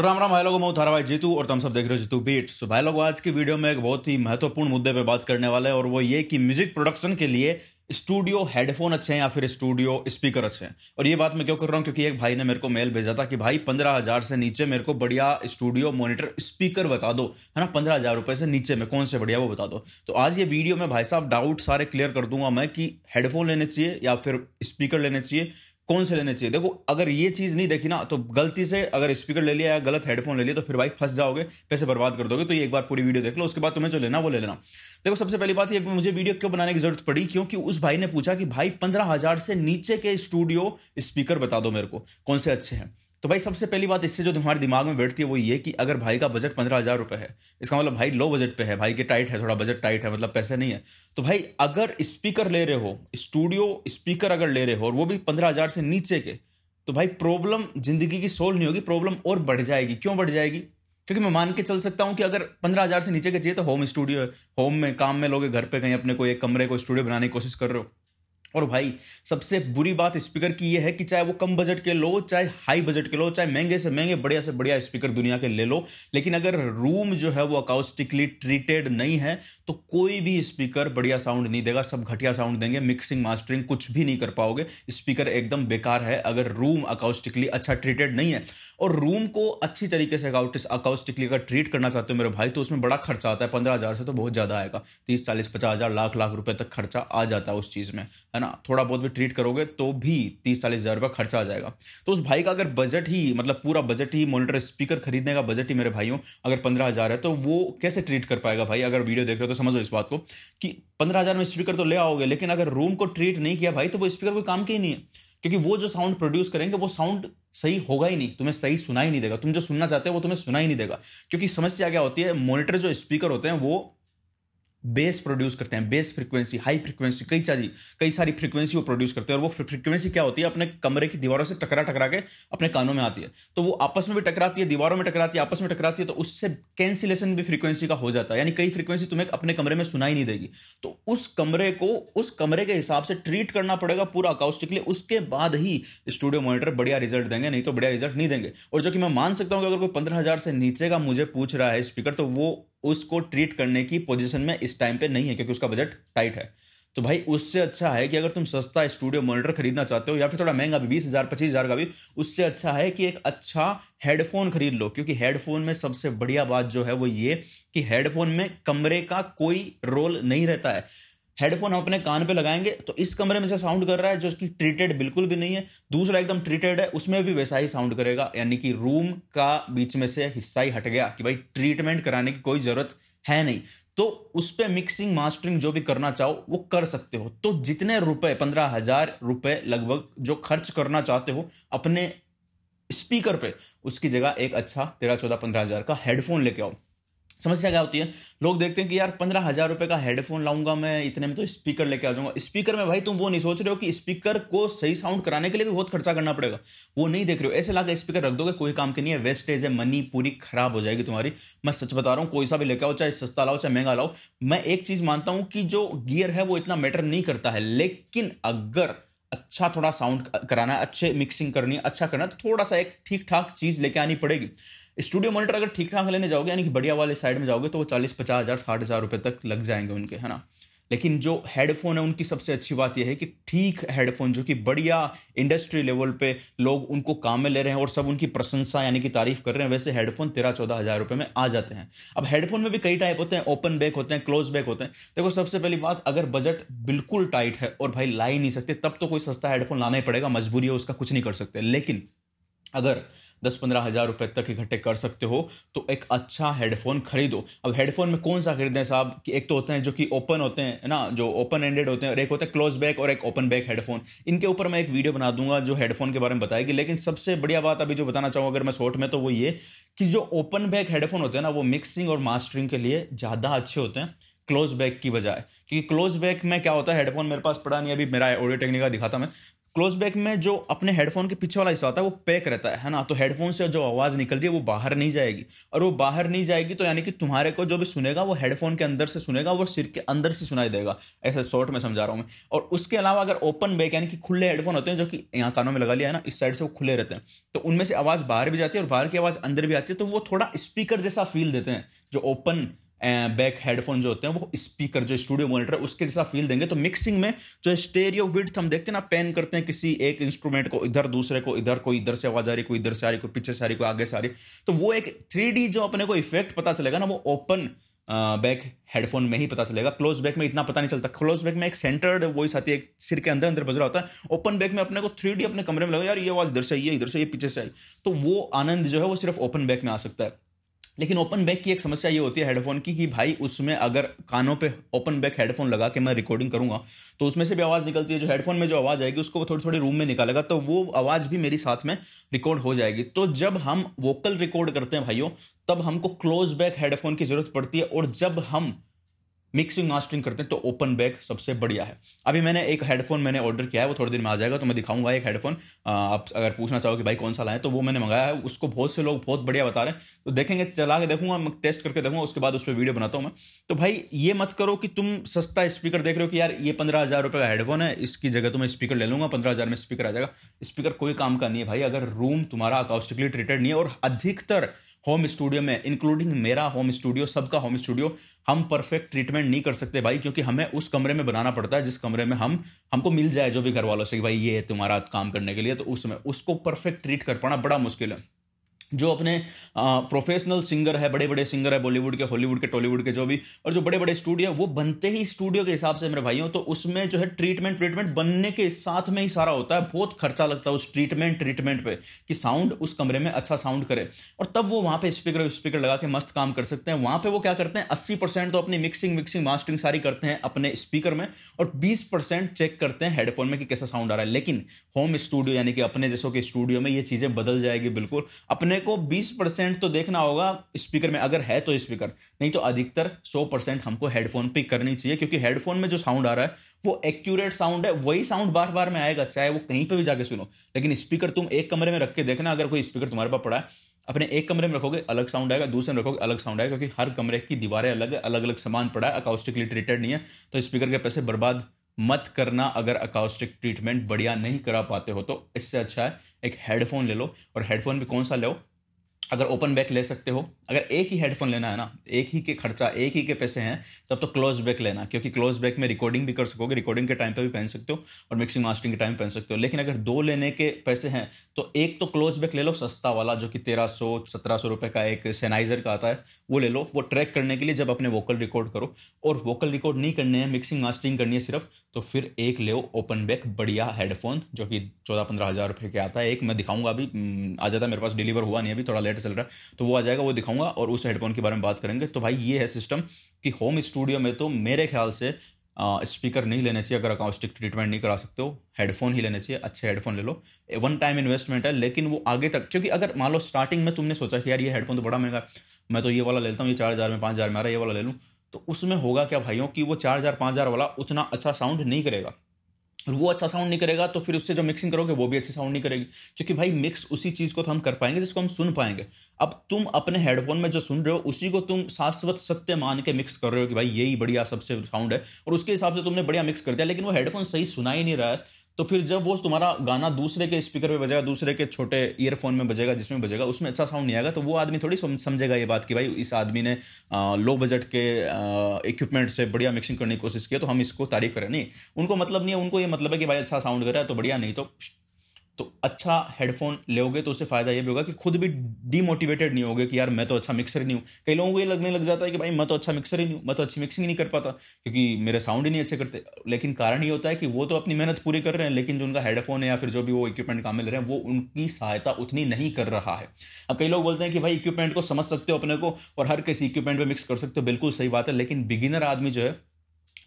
राम राम भाई लोगों मैं थारा भाई जीतू और तुम सब देख रहे हो जीतू बीट सो तो भाई लोग आज की वीडियो में एक बहुत ही महत्वपूर्ण मुद्दे पे बात करने वाले हैं और वो ये कि म्यूजिक प्रोडक्शन के लिए स्टूडियो हेडफोन अच्छे हैं या फिर स्टूडियो स्पीकर अच्छे हैं और ये बात मैं क्यों कर रहा हूँ क्योंकि एक भाई ने मेरे को मेल भेजा था कि भाई पंद्रह हजार से नीचे मेरे को बढ़िया स्टूडियो मॉनिटर स्पीकर बता दो है ना पंद्रह हजार रुपये से नीचे में कौन से बढ़िया वो बता दो तो आज ये वीडियो में भाई साहब डाउट सारे क्लियर कर दूंगा मैं कि हेडफोन लेने चाहिए या फिर स्पीकर लेने चाहिए कौन से लेने चाहिए देखो अगर ये चीज़ नहीं देखी ना तो गलती से अगर स्पीकर ले लिया या गलत हेडफोन ले लिया तो फिर भाई फंस जाओगे पैसे बर्बाद कर दोगे तो ये एक बार पूरी वीडियो देख लो उसके बाद तुम्हें जो लेना वो ले लेना देखो सबसे पहली बात ये मुझे वीडियो क्यों बनाने की जरूरत पड़ी क्योंकि उस भाई ने पूछा कि भाई पंद्रह हजार से नीचे के स्टूडियो स्पीकर बता दो मेरे को कौन से अच्छे हैं तो भाई सबसे पहली बात इससे जो हमारे दिमाग में बैठती है वो ये कि अगर भाई का बजट पंद्रह हज़ार रुपये है इसका मतलब भाई लो बजट पे है भाई के टाइट है थोड़ा बजट टाइट है मतलब पैसे नहीं है तो भाई अगर स्पीकर ले रहे हो स्टूडियो स्पीकर अगर ले रहे हो और वो भी पंद्रह हज़ार से नीचे के तो भाई प्रॉब्लम जिंदगी की सोल्व नहीं होगी प्रॉब्लम और बढ़ जाएगी क्यों बढ़ जाएगी क्योंकि मैं मान के चल सकता हूँ कि अगर पंद्रह हज़ार से नीचे के चाहिए तो होम स्टूडियो है होम में काम में लोगे घर पे कहीं अपने कोई एक कमरे को स्टूडियो बनाने की कोशिश कर रहे हो और भाई सबसे बुरी बात स्पीकर की ये है कि चाहे वो कम बजट के लो चाहे हाई बजट के लो चाहे महंगे से महंगे बढ़िया से बढ़िया स्पीकर दुनिया के ले लो लेकिन अगर रूम जो है वो अकाउस्टिकली ट्रीटेड नहीं है तो कोई भी स्पीकर बढ़िया साउंड नहीं देगा सब घटिया साउंड देंगे मिक्सिंग मास्टरिंग कुछ भी नहीं कर पाओगे स्पीकर एकदम बेकार है अगर रूम अकाउस्टिकली अच्छा ट्रीटेड नहीं है और रूम को अच्छी तरीके से अकाउस्टिकली अगर ट्रीट करना चाहते हो मेरे भाई तो उसमें बड़ा खर्चा आता है पंद्रह से तो बहुत ज़्यादा आएगा तीस चालीस पचास लाख लाख रुपये तक खर्चा आ जाता है उस चीज़ में है ना ना थोड़ा बहुत भी ट्रीट करोगे तो भी तीस चालीस हज़ार रुपये खर्चा आ जाएगा तो उस भाई का अगर बजट ही मतलब पूरा बजट ही मोनिटर स्पीकर खरीदने का बजट ही मेरे भाइयों अगर पंद्रह हज़ार है तो वो कैसे ट्रीट कर पाएगा भाई अगर वीडियो देख रहे हो तो समझो इस बात को कि पंद्रह हज़ार में स्पीकर तो ले आओगे लेकिन अगर रूम को ट्रीट नहीं किया भाई तो वो स्पीकर कोई काम के ही नहीं है क्योंकि वो जो साउंड प्रोड्यूस करेंगे वो साउंड सही होगा ही नहीं तुम्हें सही सुनाई नहीं देगा तुम जो सुनना चाहते हो वो तुम्हें सुनाई नहीं देगा क्योंकि समस्या क्या होती है मॉनिटर जो स्पीकर होते हैं वो बेस प्रोड्यूस करते हैं बेस फ्रीक्वेंसी हाई फ्रीक्वेंसी कई सारी कई सारी फ्रीक्वेंसी वो प्रोड्यूस करते हैं और वो फ्रीक्वेंसी क्या होती है अपने कमरे की दीवारों से टकरा टकरा के अपने कानों में आती है तो वो आपस में भी टकराती है दीवारों में टकराती है आपस में टकराती है तो उससे कैंसिलेशन भी फ्रीक्वेंसी का हो जाता है यानी कई फ्रीक्वेंसी तुम्हें अपने कमरे में सुनाई नहीं देगी तो उस कमरे को उस कमरे के हिसाब से ट्रीट करना पड़ेगा पूरा अकाउस्टिकली उसके बाद ही स्टूडियो मॉनिटर बढ़िया रिजल्ट देंगे नहीं तो बढ़िया रिजल्ट नहीं देंगे और जो कि मैं मान सकता हूँ कि अगर कोई पंद्रह से नीचे का मुझे पूछ रहा है स्पीकर तो वो उसको ट्रीट करने की पोजीशन में इस टाइम पे नहीं है क्योंकि उसका बजट टाइट है तो भाई उससे अच्छा है कि अगर तुम सस्ता स्टूडियो मॉनिटर खरीदना चाहते हो या फिर थोड़ा महंगा भी बीस हज़ार पच्चीस हज़ार का भी उससे अच्छा है कि एक अच्छा हेडफोन खरीद लो क्योंकि हेडफोन में सबसे बढ़िया बात जो है वो ये कि हेडफोन में कमरे का कोई रोल नहीं रहता है हेडफोन हम अपने कान पे लगाएंगे तो इस कमरे में से साउंड कर रहा है जो उसकी ट्रीटेड बिल्कुल भी नहीं है दूसरा एकदम ट्रीटेड है उसमें भी वैसा ही साउंड करेगा यानी कि रूम का बीच में से हिस्सा ही हट गया कि भाई ट्रीटमेंट कराने की कोई ज़रूरत है नहीं तो उस पर मिक्सिंग मास्टरिंग जो भी करना चाहो वो कर सकते हो तो जितने रुपए पंद्रह हजार रुपए लगभग जो खर्च करना चाहते हो अपने स्पीकर पे उसकी जगह एक अच्छा तेरह चौदह पंद्रह हजार का हेडफोन लेके आओ समस्या क्या होती है लोग देखते हैं कि यार पंद्रह हजार रुपये का हेडफोन लाऊंगा मैं इतने में तो स्पीकर लेके आ जाऊंगा स्पीकर में भाई तुम वो नहीं सोच रहे हो कि स्पीकर को सही साउंड कराने के लिए भी बहुत खर्चा करना पड़ेगा वो नहीं देख रहे हो ऐसे ला स्पीकर रख दोगे कोई काम के नहीं है वेस्टेज है मनी पूरी खराब हो जाएगी तुम्हारी मैं सच बता रहा हूँ कोई सा भी लेके आओ चाहे सस्ता लाओ चाहे महंगा लाओ मैं एक चीज मानता हूँ कि जो गियर है वो इतना मैटर नहीं करता है लेकिन अगर अच्छा थोड़ा साउंड कराना अच्छे मिक्सिंग करनी अच्छा करना तो थोड़ा सा एक ठीक ठाक चीज़ लेके आनी पड़ेगी स्टूडियो मॉनिटर अगर ठीक ठाक लेने जाओगे यानी कि बढ़िया वाले साइड में जाओगे तो वो चालीस पचास हज़ार साठ हज़ार रुपये तक लग जाएंगे उनके है ना लेकिन जो हेडफोन है उनकी सबसे अच्छी बात यह है कि ठीक हेडफोन जो कि बढ़िया इंडस्ट्री लेवल पे लोग उनको काम में ले रहे हैं और सब उनकी प्रशंसा यानी कि तारीफ कर रहे हैं वैसे हेडफोन तेरह चौदह हजार रुपये में आ जाते हैं अब हेडफोन में भी कई टाइप होते हैं ओपन बैक होते हैं क्लोज बैक होते हैं देखो सबसे पहली बात अगर बजट बिल्कुल टाइट है और भाई ला ही नहीं सकते तब तो कोई सस्ता हेडफोन लाना ही पड़ेगा मजबूरी है उसका कुछ नहीं कर सकते लेकिन अगर दस पंद्रह हज़ार रुपये तक इकट्ठे कर सकते हो तो एक अच्छा हेडफोन खरीदो अब हेडफोन में कौन सा खरीदें साहब कि एक तो होते हैं जो कि ओपन होते हैं ना जो ओपन एंडेड होते हैं और एक होता है क्लोज बैक और एक ओपन बैक हेडफोन इनके ऊपर मैं एक वीडियो बना दूंगा जो हेडफोन के बारे में बताएगी लेकिन सबसे बढ़िया बात अभी जो बताना चाहूँगा अगर मैं शॉर्ट में तो वो ये कि जो ओपन बैक हेडफोन होते हैं ना वो मिक्सिंग और मास्टरिंग के लिए ज़्यादा अच्छे होते हैं क्लोज बैक की बजाय क्योंकि क्लोज बैक में क्या होता है हेडफोन मेरे पास पड़ा नहीं अभी मेरा ऑडियो टेक्निका दिखाता मैं क्लोज बैक में जो अपने हेडफोन के पीछे वाला हिस्सा होता है वो पैक रहता है है ना तो हेडफोन से जो आवाज़ निकल रही है वो बाहर नहीं जाएगी और वो बाहर नहीं जाएगी तो यानी कि तुम्हारे को जो भी सुनेगा वो हेडफोन के अंदर से सुनेगा वो सिर के अंदर से सुनाई देगा ऐसे शॉर्ट में समझा रहा हूँ मैं और उसके अलावा अगर ओपन बैक यानी कि खुले हेडफोन होते हैं जो कि यहाँ कानों में लगा लिया है ना इस साइड से वो खुले रहते हैं तो उनमें से आवाज़ बाहर भी जाती है और बाहर की आवाज़ अंदर भी आती है तो वो थोड़ा स्पीकर जैसा फील देते हैं जो ओपन बैक हेडफोन जो होते हैं वो स्पीकर जो स्टूडियो मॉनिटर उसके जैसा फील देंगे तो मिक्सिंग में जो स्टेरियो विड हम देखते हैं ना पेन करते हैं किसी एक इंस्ट्रूमेंट को इधर दूसरे को इधर कोई इधर से आवाज आ रही कोई इधर से आ रही कोई पीछे से आ रही कोई आगे से आ रही तो वो एक थ्री जो अपने को इफेक्ट पता चलेगा ना वो ओपन बैक हेडफोन में ही पता चलेगा क्लोज बैक में इतना पता नहीं चलता क्लोज बैक में एक सेंटर्ड वॉइस आती है एक सिर के अंदर अंदर बज रहा होता है ओपन बैक में अपने को थ्री अपने कमरे में लगा यार ये आवाज इधर से आई है इधर से ये पीछे से आई तो वो आनंद जो है वो सिर्फ ओपन बैक में आ सकता है लेकिन ओपन बैक की एक समस्या ये होती है हेडफोन की कि भाई उसमें अगर कानों पे ओपन बैक हेडफोन लगा के मैं रिकॉर्डिंग करूंगा तो उसमें से भी आवाज़ निकलती है जो हेडफोन में जो आवाज़ आएगी उसको वो थोड़ी थोड़ी रूम में निकालेगा तो वो आवाज़ भी मेरी साथ में रिकॉर्ड हो जाएगी तो जब हम वोकल रिकॉर्ड करते हैं भाइयों तब हमको क्लोज बैक हेडफोन की ज़रूरत पड़ती है और जब हम मिक्सिंग मास्टरिंग करते हैं तो ओपन बैक सबसे बढ़िया है अभी मैंने एक हेडफोन मैंने ऑर्डर किया है वो थोड़ी देर में आ जाएगा तो मैं दिखाऊंगा एक हेडफोन आप अगर पूछना चाहो कि भाई कौन सा लाएं तो वो मैंने मंगाया है उसको बहुत से लोग बहुत बढ़िया बता रहे हैं तो देखेंगे चला के देखूंगा मैं टेस्ट करके देखूंगा उसके बाद उस पर वीडियो बनाता हूँ मैं तो भाई ये मत करो कि तुम सस्ता स्पीकर देख रहे हो कि यार ये पंद्रह हज़ार रुपये का हेडफोन है इसकी जगह तो मैं स्पीकर ले लूँगा पंद्रह हज़ार में स्पीकर आ जाएगा स्पीकर कोई काम का नहीं है भाई अगर रूम तुम्हारा अकाउस्टिकली ट्रीटेड नहीं है और अधिकतर होम स्टूडियो में इंक्लूडिंग मेरा होम स्टूडियो सबका होम स्टूडियो हम परफेक्ट ट्रीटमेंट नहीं कर सकते भाई क्योंकि हमें उस कमरे में बनाना पड़ता है जिस कमरे में हम हमको मिल जाए जो भी घर वालों से भाई ये है तुम्हारा काम करने के लिए तो उसमें उसको परफेक्ट ट्रीट कर पाना बड़ा मुश्किल है जो अपने प्रोफेशनल सिंगर है बड़े बड़े सिंगर है बॉलीवुड के हॉलीवुड के टॉलीवुड के जो भी और जो बड़े बड़े स्टूडियो वो बनते ही स्टूडियो के हिसाब से मेरे भाइयों तो उसमें जो है ट्रीटमेंट ट्रीटमेंट बनने के साथ में ही सारा होता है बहुत खर्चा लगता है उस ट्रीटमेंट ट्रीटमेंट पे कि साउंड उस कमरे में अच्छा साउंड करे और तब वो वहाँ पे स्पीकर स्पीकर लगा के मस्त काम कर सकते हैं वहाँ पर वो क्या करते हैं अस्सी तो अपनी मिक्सिंग मिक्सिंग मास्टरिंग सारी करते हैं अपने स्पीकर में और बीस चेक करते हैं हेडफोन में कि कैसा साउंड आ रहा है लेकिन होम स्टूडियो यानी कि अपने जैसों के स्टूडियो में ये चीज़ें बदल जाएगी बिल्कुल अपने अपने को 20 परसेंट तो देखना होगा स्पीकर में अगर है तो स्पीकर नहीं तो अधिकतर 100 परसेंट हमको हेडफोन पिक करनी चाहिए क्योंकि हेडफोन में जो साउंड आ रहा है वो एक्यूरेट साउंड है वही साउंड बार बार में आएगा चाहे वो कहीं पर भी जाके सुनो लेकिन स्पीकर तुम एक कमरे में रख के देखना अगर कोई स्पीकर तुम्हारे पास पड़ा है अपने एक कमरे में रखोगे अलग साउंड आएगा दूसरे में रखोगे अलग साउंड आएगा क्योंकि हर कमरे की दीवारें अलग है अलग अलग सामान पड़ा है अकाउस्टिकली ट्रीटेड नहीं है तो स्पीकर के पैसे बर्बाद मत करना अगर अकाउस्टिक ट्रीटमेंट बढ़िया नहीं करा पाते हो तो इससे अच्छा है एक हेडफोन ले लो और हेडफोन भी कौन सा लो अगर ओपन बैक ले सकते हो अगर एक ही हेडफोन लेना है ना एक ही के खर्चा एक ही के पैसे हैं तब तो क्लोज बैक लेना क्योंकि क्लोज बैक में रिकॉर्डिंग भी कर सकोगे रिकॉर्डिंग के टाइम पे भी पहन सकते हो और मिक्सिंग मास्टरिंग के टाइम पहन सकते हो लेकिन अगर दो लेने के पैसे हैं तो एक तो क्लोज बैक ले लो सस्ता वाला जो कि तेरह सौ सत्रह सौ रुपये का एक सैनाइजर का आता है वो ले लो वो ट्रैक करने के लिए जब अपने वोकल रिकॉर्ड करो और वोकल रिकॉर्ड नहीं करने हैं मिक्सिंग मास्टरिंग करनी है सिर्फ तो फिर एक ले ओपन बैक बढ़िया हेडफोन जो कि चौदह पंद्रह हज़ार रुपये के आता है एक मैं दिखाऊंगा अभी हम्म, आ जाता है मेरे पास डिलीवर हुआ नहीं अभी थोड़ा डेटा चल रहा है तो वो आ जाएगा वो दिखाऊंगा और उस हेडफोन के बारे में बात करेंगे तो भाई ये है सिस्टम कि होम स्टूडियो में तो मेरे ख्याल से स्पीकर नहीं लेने चाहिए अगर अकाउंटिक ट्रीटमेंट नहीं करा सकते हो हेडफोन ही लेने चाहिए अच्छे हेडफोन ले लो वन टाइम इन्वेस्टमेंट है लेकिन वो आगे तक क्योंकि अगर मान लो स्टार्टिंग में तुमने सोचा कि यार ये हेडफोन तो बड़ा महंगा मैं तो ये वाला लेता हूँ ये चार हज़ार में पाँच हज़ार में आ रहा है ये वाला ले लूँ तो उसमें होगा क्या भाइयों कि वो चार हज़ार पाँच हज़ार वाला उतना अच्छा साउंड नहीं करेगा और वो अच्छा साउंड नहीं करेगा तो फिर उससे जो मिक्सिंग करोगे वो भी अच्छी साउंड नहीं करेगी क्योंकि भाई मिक्स उसी चीज़ को तो हम कर पाएंगे जिसको हम सुन पाएंगे अब तुम अपने हेडफोन में जो सुन रहे हो उसी को तुम शाश्वत सत्य मान के मिक्स कर रहे हो कि भाई यही बढ़िया सबसे साउंड है और उसके हिसाब से तुमने बढ़िया मिक्स कर दिया लेकिन वो हेडफोन सही सुना ही नहीं रहा है तो फिर जब वो तुम्हारा गाना दूसरे के स्पीकर पे बजेगा दूसरे के छोटे ईयरफोन में बजेगा जिसमें बजेगा उसमें अच्छा साउंड नहीं आएगा तो वो आदमी थोड़ी समझेगा ये बात कि भाई इस आदमी ने आ, लो बजट के इक्विपमेंट से बढ़िया मिक्सिंग करने की कोशिश की तो हम इसको तारीफ करें नहीं उनको मतलब नहीं है उनको ये मतलब है कि भाई अच्छा साउंड कर रहा है तो बढ़िया नहीं तो तो अच्छा हेडफोन लोगे तो उससे फ़ायदा ये भी होगा कि खुद भी डीमोटिवेटेड नहीं होगे कि यार मैं तो अच्छा मिक्सर नहीं हूँ कई लोगों को ये लगने लग जाता है कि भाई मैं तो अच्छा मिक्सर ही नहीं हूँ मैं तो अच्छी मिक्सिंग नहीं कर पाता क्योंकि मेरे साउंड ही नहीं अच्छे करते लेकिन कारण ये होता है कि वो तो अपनी मेहनत पूरी कर रहे हैं लेकिन जो उनका हेडफोन है या फिर जो भी वो इक्विपमेंट काम मिल रहे हैं वो उनकी सहायता उतनी नहीं कर रहा है अब कई लोग बोलते हैं कि भाई इक्विपमेंट को समझ सकते हो अपने को और हर किसी इक्विपमेंट में मिक्स कर सकते हो बिल्कुल सही बात है लेकिन बिगिनर आदमी जो है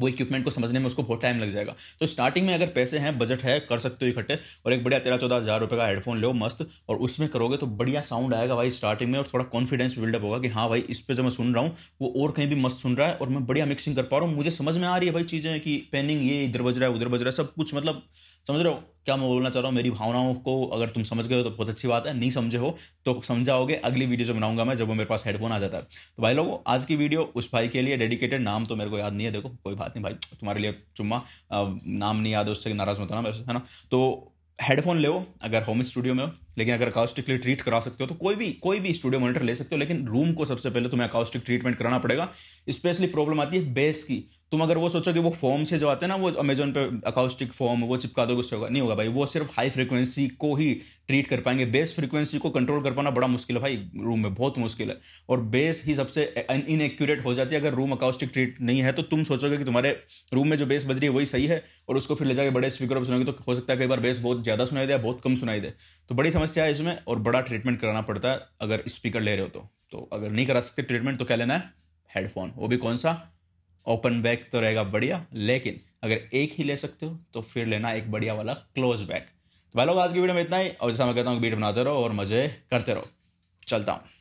वो इक्विपमेंट को समझने में उसको बहुत टाइम लग जाएगा तो स्टार्टिंग में अगर पैसे हैं बजट है कर सकते हो इकट्ठे और एक बढ़िया तेरह चौदह हज़ार रुपये का हेडफोन लो मस्त और उसमें करोगे तो बढ़िया साउंड आएगा भाई स्टार्टिंग में और थोड़ा कॉन्फिडेंस बिल्डअप होगा कि हाँ भाई इस पर जब मैं सुन रहा हूँ वो और कहीं भी मस्त सुन रहा है और मैं बढ़िया मिक्सिंग कर पा रहा हूँ मुझे समझ में आ रही है भाई चीज़ें कि पेनिंग ये इधर बज रहा है उधर बज रहा है सब कुछ मतलब समझ रहे हो क्या मैं बोलना चाह रहा हूँ मेरी भावनाओं को अगर तुम समझ गए हो तो बहुत अच्छी बात है नहीं समझे हो तो समझाओगे अगली वीडियो जो बनाऊंगा मैं जब वो मेरे पास हेडफोन आ जाता है तो भाई लोगों आज की वीडियो उस भाई के लिए डेडिकेटेड नाम तो मेरे को याद नहीं है देखो कोई बात नहीं भाई तुम्हारे लिए चुम्मा नाम नहीं याद है उससे नाराज होता ना मेरे से है ना तो हेडफोन ले अगर होम स्टूडियो में हो लेकिन अगर अकाउस्टिकली ट्रीट करा सकते हो तो कोई भी कोई भी स्टूडियो मॉनिटर ले सकते हो लेकिन रूम को सबसे पहले तुम्हें अकाउस्टिक ट्रीटमेंट कराना पड़ेगा स्पेशली प्रॉब्लम आती है बेस की तुम अगर वो सोचो कि वो फॉर्म से जो आते हैं ना वो अमेजोन पे अकाउस्टिक फॉर्म वो चिपका दो उससे होगा नहीं होगा भाई वो सिर्फ हाई फ्रिक्वेंसी को ही ट्रीट कर पाएंगे बेस फ्रिक्वेंसी को कंट्रोल कर पाना बड़ा मुश्किल है भाई रूम में बहुत मुश्किल है और बेस ही सबसे इनएक्यूरेट हो जाती है अगर रूम अकाउस्टिक ट्रीट नहीं है तो तुम सोचोगे कि तुम्हारे रूम में जो बेस बज रही है वही सही है और उसको फिर ले जाकर बड़े स्पीकर पर सुनोगे तो हो सकता है कई बार बेस बहुत ज़्यादा सुनाई दे बहुत कम सुनाई दे तो बड़ी समस्या है इसमें और बड़ा ट्रीटमेंट कराना पड़ता है अगर स्पीकर ले रहे हो तो तो अगर नहीं करा सकते ट्रीटमेंट तो क्या लेना है हेडफोन वो भी कौन सा ओपन बैक तो रहेगा बढ़िया लेकिन अगर एक ही ले सकते हो तो फिर लेना एक बढ़िया वाला क्लोज बैक तो भाई लोग आज की वीडियो में इतना ही और जैसा मैं कहता हूँ वीडियो बनाते रहो और मज़े करते रहो चलता हूँ